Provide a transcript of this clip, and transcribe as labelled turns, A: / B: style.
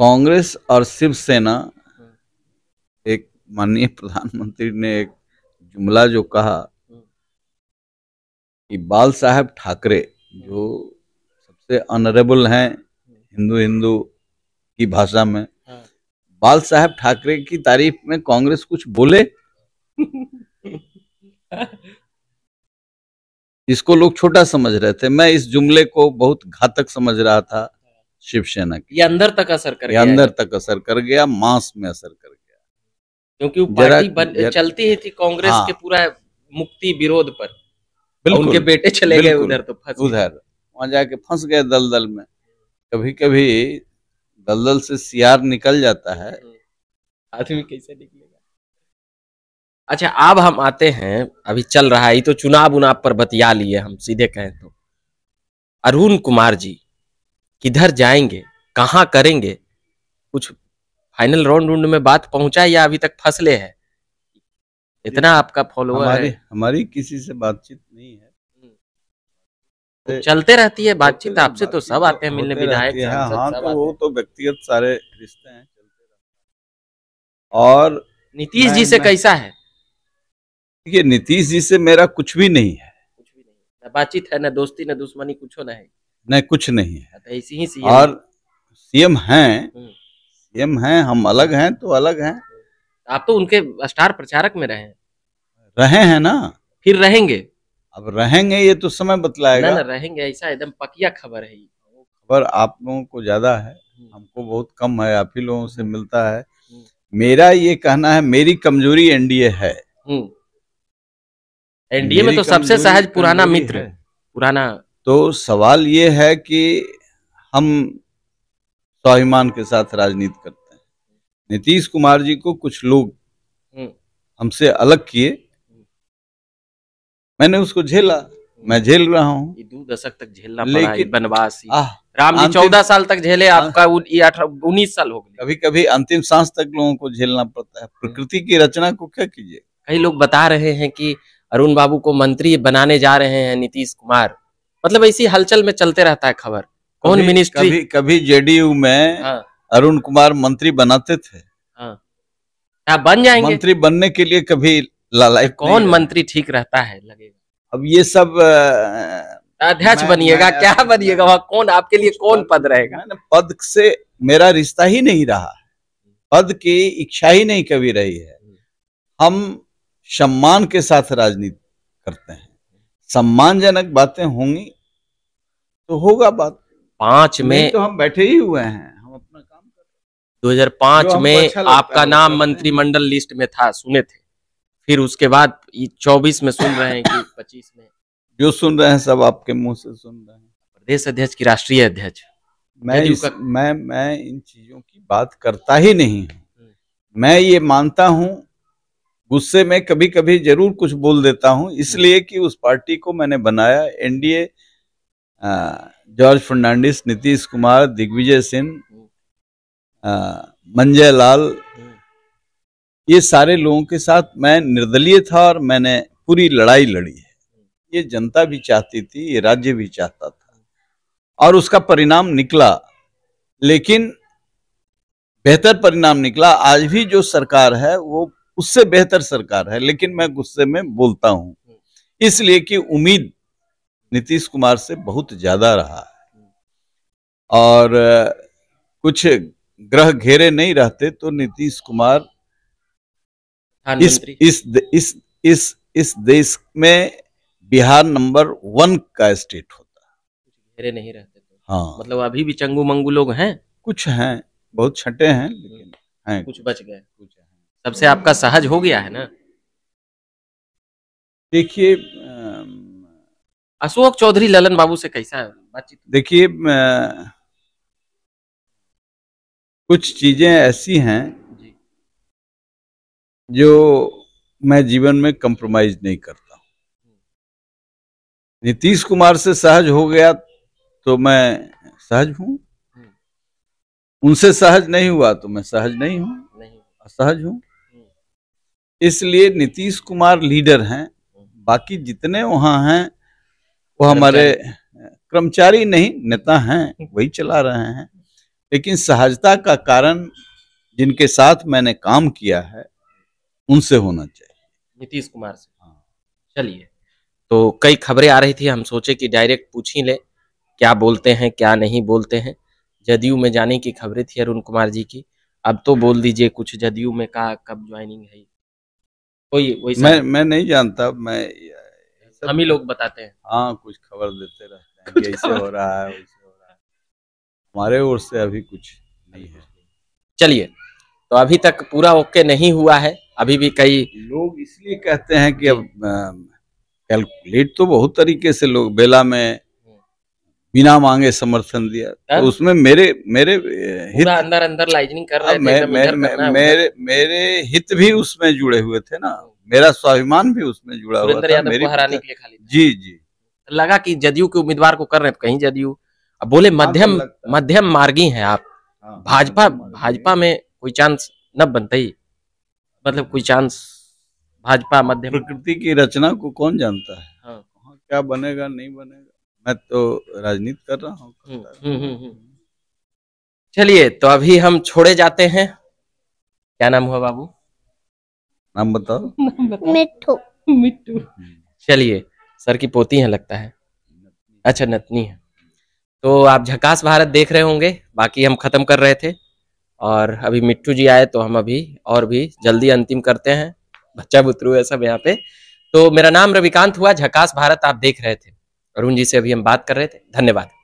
A: कांग्रेस और शिवसेना एक माननीय प्रधानमंत्री ने एक जुमला जो कहा कि बाल साहब ठाकरे जो सबसे ऑनरेबल हैं हिंदू हिंदू की भाषा में हाँ। बाल साहब ठाकरे की तारीफ में कांग्रेस कुछ बोले इसको लोग छोटा समझ रहे थे मैं इस जुमले को बहुत घातक समझ रहा था शिवसेना की
B: ये अंदर तक असर कर गया अंदर
A: तक असर कर गया मास में असर कर गया
B: क्योंकि पार्टी बन, चलती ही थी कांग्रेस हाँ, के पूरा मुक्ति विरोध पर
A: उनके बेटे चले गए उधर तो फंस उधर
B: वहां जाके फंस गए दलदल में कभी कभी दलदल से सियार निकल जाता है हम्म। आदमी कैसे निकलेगा अच्छा अब हम आते हैं अभी चल रहा है तो चुनाव उनाव पर बतिया लिए हम सीधे कहें तो अरुण कुमार जी किधर जाएंगे कहाँ करेंगे कुछ फाइनल राउंड राउंड में बात पहुंचा या अभी तक फसले है इतना आपका फॉलोअर हमारी,
A: हमारी किसी से बातचीत नहीं है
B: तो चलते रहती है बातचीत आपसे तो सब आते हैं मिलने विधायक हाँ, हाँ तो
A: वो तो व्यक्तिगत सारे रिश्ते हैं
B: और नीतीश जी से कैसा है
A: देखिए नीतीश जी से मेरा कुछ भी नहीं है कुछ
B: भी नहीं ना बातचीत है ना दोस्ती ना दुश्मनी कुछ ना है
A: नहीं कुछ नहीं है
B: हाँ, तो ऐसी ही सीएम और
A: सीएम हैं हम्म। सीएम हैं हम अलग हैं
B: तो अलग हैं आप तो उनके स्टार प्रचारक में रहे
A: रहे हैं ना फिर रहेंगे अब रहेंगे ये तो समय बतलाएगा ना, ना
B: रहेंगे ऐसा एकदम पकिया खबर है
A: खबर आप लोगों को ज्यादा है हमको बहुत कम है आप ही लोगों से मिलता है हम्म। मेरा ये कहना है मेरी कमजोरी एनडीए है
B: हम्म। एनडीए में तो सबसे सहज पुराना मित्र
A: पुराना तो सवाल ये है कि हम स्वाभिमान के साथ राजनीति करते हैं नीतीश कुमार जी को कुछ लोग हम्म। हमसे अलग किए मैंने उसको झेला मैं झेल रहा हूँ
B: दो दशक तक झेलना लेकिन वनवास राम जी चौदह
A: साल तक झेले हाँ। आपका
B: उन्नीस साल हो गए कभी कभी अंतिम सांस तक लोगों को झेलना पड़ता है हम्म। प्रकृति की रचना को क्या कीजिए कई लोग बता रहे हैं कि अरुण बाबू को मंत्री बनाने जा रहे हैं नीतीश कुमार मतलब इसी हलचल में चलते रहता है खबर कौन मिनिस्ट्री कभी,
A: कभी जेडीयू में हाँ। अरुण कुमार मंत्री बनाते थे
B: हाँ। बन जाएंगे मंत्री
A: बनने के लिए कभी लालाई कौन मंत्री ठीक रहता है लगेगा अब ये सब
B: अध्यक्ष बनिएगा क्या बनिएगा वहाँ कौन आपके लिए कौन पद रहेगा पद से
A: मेरा रिश्ता ही नहीं रहा पद की इच्छा ही नहीं कभी रही है हम सम्मान के साथ राजनीति करते हैं सम्मानजनक बातें होंगी तो होगा बात
B: पांच में तो हम
A: बैठे ही हुए हैं हम अपना काम
B: कर 2005 में अच्छा आपका नाम मंत्रिमंडल लिस्ट में था सुने थे फिर उसके बाद चौबीस में सुन रहे हैं कि पच्चीस में जो सुन रहे हैं सब आपके मुंह से सुन रहे हैं प्रदेश अध्यक्ष की राष्ट्रीय अध्यक्ष मैं इस,
A: मैं मैं इन चीजों की बात करता ही नहीं हूँ हम्म। मैं ये मानता हूँ गुस्से में कभी कभी जरूर कुछ बोल देता हूँ हम्म। इसलिए कि उस पार्टी को मैंने बनाया एनडीए जॉर्ज फर्नांडिस नीतीश कुमार दिग्विजय सिंह मंजय लाल ये सारे लोगों के साथ मैं निर्दलीय था और मैंने पूरी लड़ाई लड़ी है ये जनता भी चाहती थी ये राज्य भी चाहता था और उसका परिणाम निकला लेकिन बेहतर परिणाम निकला आज भी जो सरकार है वो उससे बेहतर सरकार है लेकिन मैं गुस्से में बोलता हूं इसलिए कि उम्मीद नीतीश कुमार से बहुत ज्यादा रहा है और कुछ ग्रह घेरे नहीं रहते तो नीतीश कुमार इस इस इस इस इस देश में बिहार नंबर वन
B: का स्टेट होता घेरे नहीं रहते तो। हाँ मतलब अभी भी चंगू मंगू लोग हैं कुछ हैं बहुत छठे हैं लेकिन हैं कुछ बच गए कुछ सबसे आपका सहज हो गया है ना देखिए अशोक चौधरी ललन बाबू से कैसा बातचीत
A: देखिए कुछ चीजें ऐसी हैं जो मैं जीवन में कंप्रोमाइज नहीं करता नीतीश कुमार से सहज हो गया तो मैं सहज हूं हम्म। उनसे सहज नहीं हुआ तो मैं सहज नहीं हूं असहज हूं हम्म। इसलिए नीतीश कुमार लीडर हैं हम्म। बाकी जितने वहां हैं वो हमारे कर्मचारी नहीं नेता हैं वही चला रहे हैं लेकिन सहजता का कारण जिनके साथ मैंने काम किया है उनसे
B: होना चाहिए नीतीश कुमार से हाँ चलिए तो कई खबरें आ रही थी हम सोचे कि डायरेक्ट पूछ ही ले क्या बोलते हैं क्या नहीं बोलते हैं जदयू में जाने की खबरें थी अरुण कुमार जी की अब तो बोल दीजिए कुछ जदयू में कहा कब ज्वाइनिंग है कोई वही मैं मैं नहीं जानता मैं हम ही लोग बताते हैं हाँ कुछ खबर देते रहते हैं कैसे हो रहा है वैसे हो रहा है हमारे ओर से अभी कुछ नहीं है चलिए तो अभी तक पूरा ओके नहीं हुआ है अभी भी कई लोग इसलिए कहते हैं कि अब कैलकुलेट तो बहुत तरीके से लोग
A: बेला में बिना मांगे समर्थन दिया तो हाँ। उसमें मेरे मेरे हित अंदर
B: अंदर लाइजनिंग कर रहे थे, मेरे, मेरे, मेरे, मेरे
A: हित भी उसमें जुड़े हुए थे ना हाँ।
B: मेरा स्वाभिमान भी उसमें जुड़ा हुआ था मेरी हराने के लिए खाली जी जी लगा कि जदयू के उम्मीदवार को कर रहे हैं कहीं जदयू अब बोले हाँ, मध्यम तो मध्यम मार्गी हैं आप हाँ, भाजपा भाजपा में कोई चांस न बनते ही मतलब कोई चांस भाजपा मध्यम प्रकृति की रचना को कौन जानता है
A: हाँ। क्या बनेगा नहीं बनेगा
B: मैं तो राजनीति कर रहा हूँ हम्म, हम्म, हम्म, चलिए तो अभी हम छोड़े जाते हैं क्या नाम हुआ बाबू नाम बताओ मिट्टू मिट्टू चलिए सर की पोती है लगता है अच्छा नतनी है तो आप झकास भारत देख रहे होंगे बाकी हम खत्म कर रहे थे और अभी मिट्टू जी आए तो हम अभी और भी जल्दी अंतिम करते हैं बच्चा बुतरू है सब यहाँ पे तो मेरा नाम रविकांत हुआ झकास भारत आप देख रहे थे अरुण जी से अभी हम बात कर रहे थे धन्यवाद